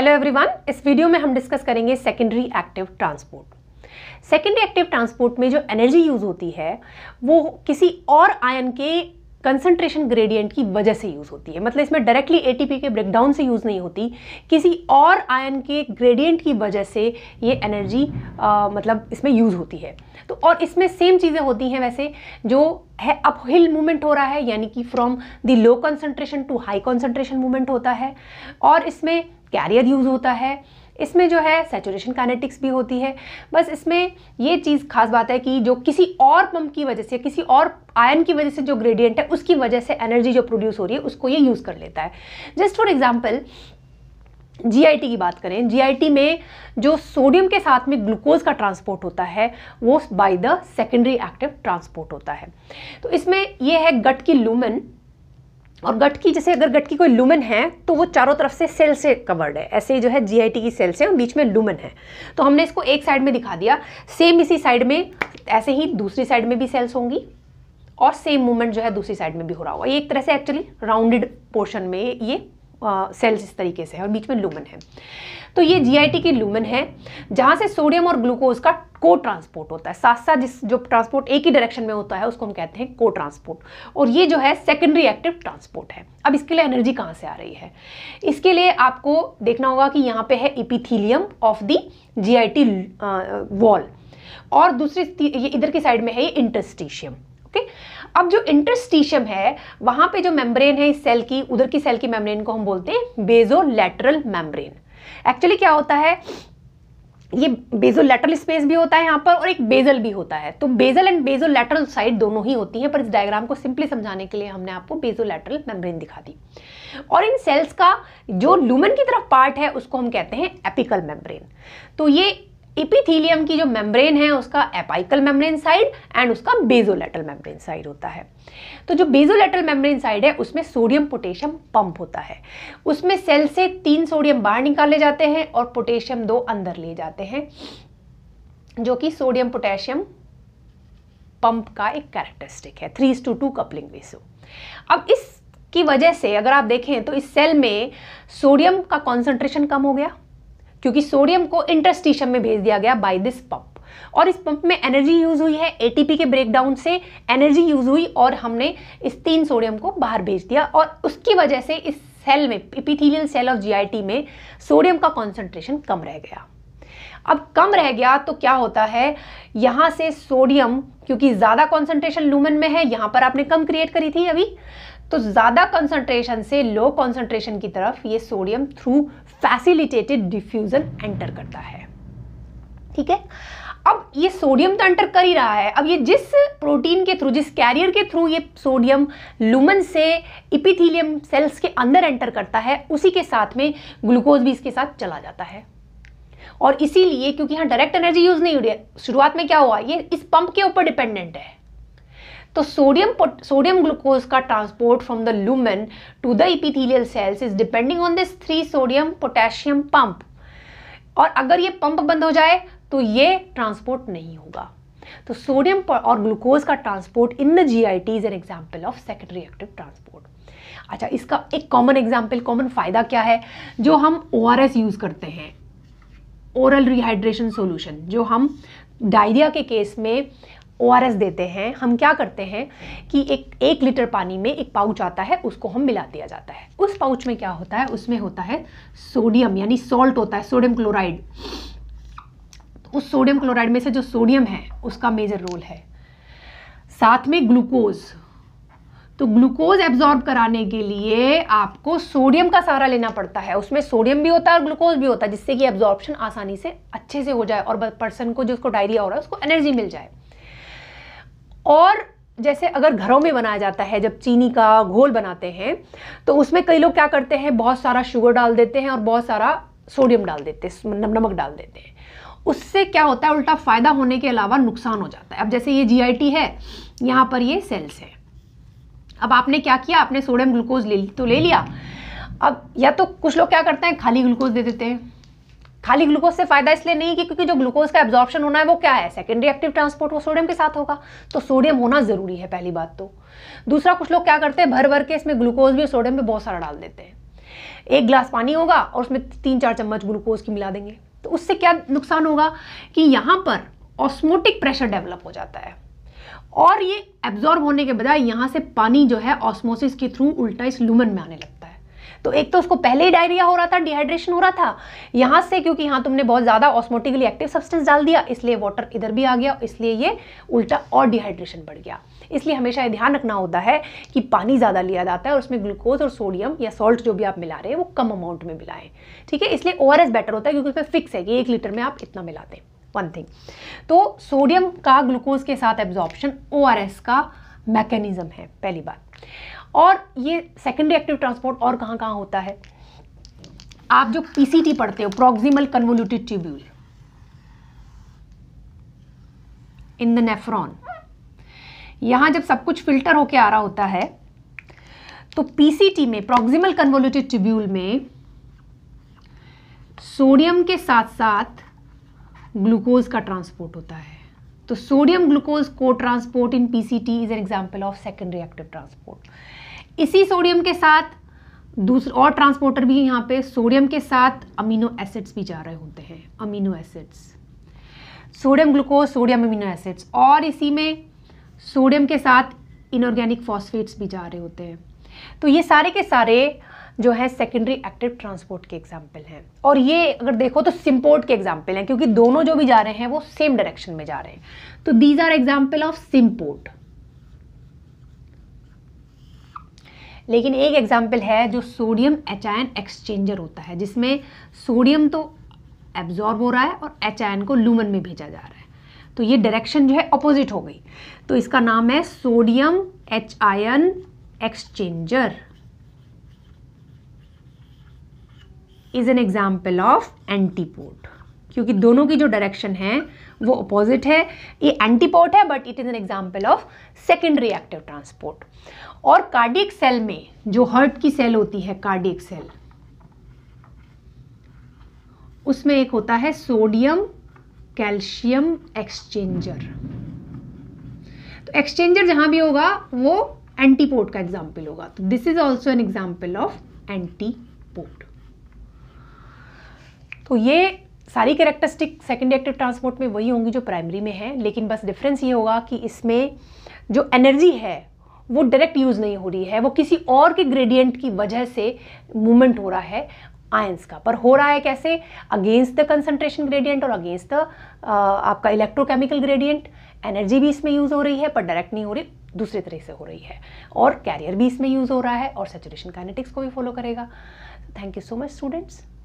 hello everyone इस video में हम डिस्कस करेंगे secondary active transport secondary active transport में जो एनर्जी यूज़ होती है वो किसी और आयन के कंसंट्रेशन ग्रेडियंट की वजह से यूज़ होती है मतलब इसमें डायरेक्टली एटीपी के ब्रेकडाउन से यूज़ नहीं होती किसी और आयन के ग्रेडियंट की वजह से ये एनर्जी आ, मतलब इसमें यूज़ होती है तो और इसमें सेम चीज़ें होती हैं वैसे जो है अपहिल मूवमेंट हो रहा है यानी कि from the low concentration to high concentration movement होता है और इसमें कैरियर यूज़ होता है इसमें जो है सेचुरेशन काइनेटिक्स भी होती है बस इसमें ये चीज़ खास बात है कि जो किसी और पंप की वजह से किसी और आयन की वजह से जो ग्रेडियंट है उसकी वजह से एनर्जी जो प्रोड्यूस हो रही है उसको ये यूज़ कर लेता है जस्ट फॉर एग्जाम्पल जी की बात करें जी में जो सोडियम के साथ में ग्लूकोज का ट्रांसपोर्ट होता है वो by the secondary active transport होता है तो इसमें यह है गट की लूमन और गट की जैसे अगर गट की कोई लुमन है तो वो चारों तरफ से सेल से कवर्ड है ऐसे ही जो है जीआईटी की सेल्स से और बीच में लुमन है तो हमने इसको एक साइड में दिखा दिया सेम इसी साइड में ऐसे ही दूसरी साइड में भी सेल्स होंगी और सेम मूवमेंट जो है दूसरी साइड में भी हो रहा होगा ये एक तरह से एक्चुअली राउंडेड पोर्शन में ये सेल्स इस तरीके से है और बीच में लूमन है तो ये जीआईटी की लूमन है जहाँ से सोडियम और ग्लूकोज का को ट्रांसपोर्ट होता है साथ साथ जिस जो ट्रांसपोर्ट एक ही डायरेक्शन में होता है उसको हम कहते हैं को ट्रांसपोर्ट और ये जो है सेकेंडरी एक्टिव ट्रांसपोर्ट है अब इसके लिए एनर्जी कहाँ से आ रही है इसके लिए आपको देखना होगा कि यहाँ पे है epithelium of the T wall और दूसरी ये इधर की साइड में है ये इंटरस्टिशियम ओके अब जो इंटरस्टिशियम है वहां पे जो मेम्ब्रेन है इस सेल की उधर की सेल की मेम्ब्रेन को हम बोलते हैं बेजोलैटरल मेम्ब्रेन एक्चुअली क्या होता है ये बेजोलेटरल स्पेस भी होता है यहाँ पर और एक बेजल भी होता है तो बेजल एंड बेजोलेटरल साइड दोनों ही होती हैं पर इस डायग्राम को सिंपली समझाने के लिए हमने आपको बेजोलेटरल मेम्ब्रेन दिखा दी और इन सेल्स का जो लूमन की तरफ पार्ट है उसको हम कहते हैं एपिकल मेम्ब्रेन तो ये इपिथीलियम की जो मेम्ब्रेन है उसका एपाइकल मेम्ब्रेन साइड एंड उसका बेजोलेटल मेम्ब्रेन साइड होता है तो जो बेजोलेटल मेम्ब्रेन साइड है उसमें सोडियम पोटेशियम पंप होता है उसमें सेल से तीन सोडियम बाहर निकाले जाते हैं और पोटेशियम दो अंदर लिए जाते हैं जो कि सोडियम पोटेशियम पंप का एक कैरेक्टरिस्टिक है three two two coupling ratio अब इसकी वजह से अगर आप देखें तो इस सेल में सोडियम का कॉन्सेंट्रेशन कम हो गया क्योंकि सोडियम को इंटरस्टिशियम में भेज दिया गया बाय दिस पंप और इस पंप में एनर्जी यूज हुई है एटीपी के ब्रेकडाउन से एनर्जी यूज हुई और हमने इस तीन सोडियम को बाहर भेज दिया और उसकी वजह से इस सेल में इपिथीलियल सेल ऑफ जीआईटी में सोडियम का कॉन्सेंट्रेशन कम रह गया अब कम रह गया तो क्या होता है यहां से सोडियम क्योंकि ज़्यादा कॉन्सेंट्रेशन लूमन में है यहां पर आपने कम क्रिएट करी थी अभी तो ज़्यादा कंसंट्रेशन से लो कंसंट्रेशन की तरफ ये sodium through facilitated diffusion enter करता है ठीक है अब ये सोडियम तो एंटर कर ही रहा है अब ये जिस प्रोटीन के थ्रू जिस कैरियर के थ्रू ये सोडियम लुमन से इपिथीलियम सेल्स के अंदर एंटर करता है उसी के साथ में ग्लूकोज भी इसके साथ चला जाता है और इसीलिए क्योंकि यहां डायरेक्ट एनर्जी यूज़ नहीं हो रही है शुरुआत में क्या हुआ ये इस पंप के ऊपर डिपेंडेंट है तो सोडियम सोडियम ग्लूकोज का transport from the lumen to the epithelial cells is depending on this three sodium potassium pump और अगर ये पंप बंद हो जाए तो ये ट्रांसपोर्ट नहीं होगा तो सोडियम और ग्लूकोज का transport in the G I T is an example of secondary active transport अच्छा इसका एक कॉमन एग्जाम्पल कॉमन फ़ायदा क्या है जो हम ओ आर एस यूज़ करते हैं ओरल रिहाइड्रेशन सोल्यूशन जो हम डायरिया के केस में ओ देते हैं हम क्या करते हैं कि एक एक लीटर पानी में एक पाउच आता है उसको हम मिला दिया जाता है उस पाउच में क्या होता है उसमें होता है सोडियम यानी सॉल्ट होता है सोडियम क्लोराइड तो उस सोडियम क्लोराइड में से जो सोडियम है उसका मेजर रोल है साथ में ग्लूकोज तो ग्लूकोज एब्जॉर्ब कराने के लिए आपको सोडियम का सहारा लेना पड़ता है उसमें सोडियम भी होता है और ग्लूकोज भी होता है जिससे कि एब्जॉर्बशन आसानी से अच्छे से हो जाए और पर्सन को जो उसको डायरिया हो रहा है उसको एनर्जी मिल जाए और जैसे अगर घरों में बनाया जाता है जब चीनी का घोल बनाते हैं तो उसमें कई लोग क्या करते हैं बहुत सारा शुगर डाल देते हैं और बहुत सारा सोडियम डाल देते हैं नमक डाल देते हैं उससे क्या होता है उल्टा फ़ायदा होने के अलावा नुकसान हो जाता है अब जैसे ये जी है यहाँ पर ये सेल्स है अब आपने क्या किया आपने सोडियम ग्लूकोज ले तो ले लिया अब या तो कुछ लोग क्या करते हैं खाली ग्लूकोज दे देते हैं खाली ग्लूकोज से फायदा इसलिए नहीं कि क्योंकि जो ग्लूकोज का एब्जॉर्प्शन होना है वो क्या है सेकेंडरी एक्टिव ट्रांसपोर्ट वो सोडियम के साथ होगा तो सोडियम होना जरूरी है पहली बात तो दूसरा कुछ लोग क्या करते हैं भर भर के इसमें ग्लूकोज भी और सोडियम भी बहुत सारा डाल देते हैं एक ग्लास पानी होगा और उसमें तीन चार चम्मच ग्लूकोज की मिला देंगे तो उससे क्या नुकसान होगा कि यहाँ पर ऑस्मोटिक प्रेशर डेवलप हो जाता है और ये एब्जॉर्ब होने के बजाय यहाँ से पानी जो है ऑस्मोसिस के थ्रू उल्टा इस लूमन में आने लगता है तो एक तो उसको पहले ही डायरिया हो रहा था डिहाइड्रेशन हो रहा था यहाँ से क्योंकि यहाँ तुमने बहुत ज़्यादा ऑस्मोटिकली एक्टिव सब्सटेंस डाल दिया इसलिए वाटर इधर भी आ गया इसलिए ये उल्टा और डिहाइड्रेशन बढ़ गया इसलिए हमेशा ये ध्यान रखना होता है कि पानी ज़्यादा लिया जाता है और उसमें ग्लूकोज और सोडियम या सॉल्ट जो भी आप मिला रहे हैं वो कम अमाउंट में मिलाएं ठीक है इसलिए ओ बेटर होता है क्योंकि उसमें फिक्स है कि एक लीटर में आप इतना मिलाते हैं वन थिंग तो सोडियम का ग्लूकोज के साथ एब्जॉर्प्शन ओ का मैकेनिज़्म है पहली बात और ये सेकेंडरी एक्टिव ट्रांसपोर्ट और कहाँ कहाँ होता है आप जो पीसीटी पढ़ते हो proximal convoluted tubule in the nephron यहां जब सब कुछ फिल्टर होके आ रहा होता है तो पीसीटी में प्रोक्सिमल कन्वोल्यूटेड ट्यूब्यूल में सोडियम के साथ साथ ग्लूकोज का ट्रांसपोर्ट होता है तो सोडियम ग्लूकोज को transport in PCT is an example of secondary active transport इसी सोडियम के साथ दूसरे और ट्रांसपोर्टर भी यहाँ पे सोडियम के साथ अमीनो एसिड्स भी जा रहे होते हैं amino acids sodium glucose sodium amino acids और इसी में सोडियम के साथ इनऑर्गेनिक फॉस्फेट्स भी जा रहे होते हैं तो ये सारे के सारे जो है सेकेंडरी एक्टिव ट्रांसपोर्ट के एग्जाम्पल हैं और ये अगर देखो तो सिम्पोर्ट के एग्जाम्पल हैं क्योंकि दोनों जो भी जा रहे हैं वो सेम डायरेक्शन में जा रहे हैं तो these are example of symport लेकिन एक एग्जाम्पल है जो सोडियम एच एक्सचेंजर होता है जिसमें सोडियम तो एब्जॉर्ब हो रहा है और एच को लूमन में भेजा जा रहा है तो ये डायरेक्शन जो है अपोजिट हो गई तो इसका नाम है sodium H ion exchanger is an example of antiport क्योंकि दोनों की जो डायरेक्शन है वो अपोजिट है ये एंटीपोर्ट है but it is an example of secondary active transport और कार्डिक सेल में जो हर्ट की सेल होती है कार्डियक सेल उसमें एक होता है सोडियम कैल्शियम एक्सचेंजर तो एक्सचेंजर जहां भी होगा वो एंटीपोर्ट का एग्जाम्पल होगा तो this is also an example of antiport तो ये सारी कैरेक्टरिस्टिक सेकेंडरी एक्टिव ट्रांसपोर्ट में वही होंगी जो प्राइमरी में है लेकिन बस डिफरेंस ये होगा कि इसमें जो एनर्जी है वो डायरेक्ट यूज़ नहीं हो रही है वो किसी और के ग्रेडियंट की वजह से मूवमेंट हो रहा है आयंस का पर हो रहा है कैसे अगेंस्ट द कंसनट्रेशन ग्रेडियंट और अगेंस्ट द आपका इलेक्ट्रोकेमिकल ग्रेडियंट एनर्जी भी इसमें यूज़ हो रही है पर डायरेक्ट नहीं हो रही दूसरे तरह से हो रही है और कैरियर भी इसमें यूज़ हो रहा है और सेचुरेशन काइनेटिक्स को भी फॉलो करेगा thank you so much students